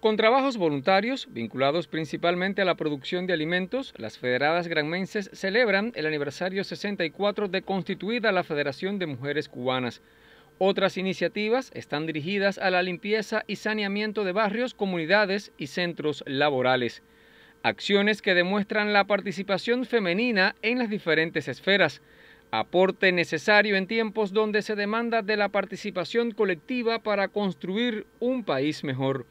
Con trabajos voluntarios, vinculados principalmente a la producción de alimentos, las Federadas Granmenses celebran el aniversario 64 de constituida la Federación de Mujeres Cubanas. Otras iniciativas están dirigidas a la limpieza y saneamiento de barrios, comunidades y centros laborales. Acciones que demuestran la participación femenina en las diferentes esferas. Aporte necesario en tiempos donde se demanda de la participación colectiva para construir un país mejor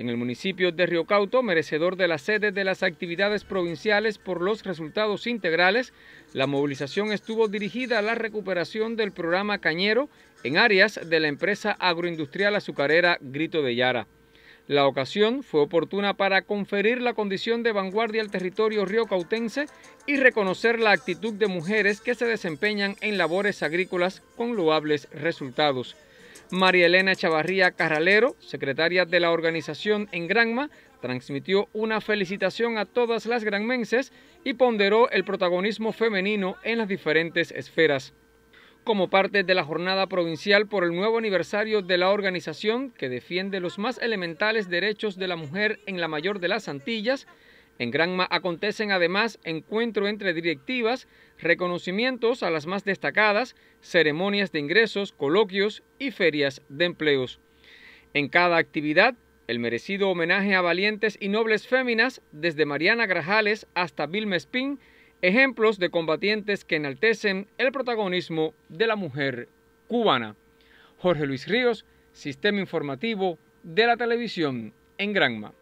en el municipio de Cauto, merecedor de la sede de las actividades provinciales por los resultados integrales, la movilización estuvo dirigida a la recuperación del programa Cañero en áreas de la empresa agroindustrial azucarera Grito de Yara. La ocasión fue oportuna para conferir la condición de vanguardia al territorio riocautense y reconocer la actitud de mujeres que se desempeñan en labores agrícolas con loables resultados. María Elena Chavarría Carralero, secretaria de la organización en Granma, transmitió una felicitación a todas las granmenses y ponderó el protagonismo femenino en las diferentes esferas. Como parte de la jornada provincial por el nuevo aniversario de la organización que defiende los más elementales derechos de la mujer en la mayor de las Antillas, en Granma acontecen además encuentro entre directivas, reconocimientos a las más destacadas, ceremonias de ingresos, coloquios y ferias de empleos. En cada actividad, el merecido homenaje a valientes y nobles féminas, desde Mariana Grajales hasta Vilma Spin, ejemplos de combatientes que enaltecen el protagonismo de la mujer cubana. Jorge Luis Ríos, Sistema Informativo de la Televisión en Granma.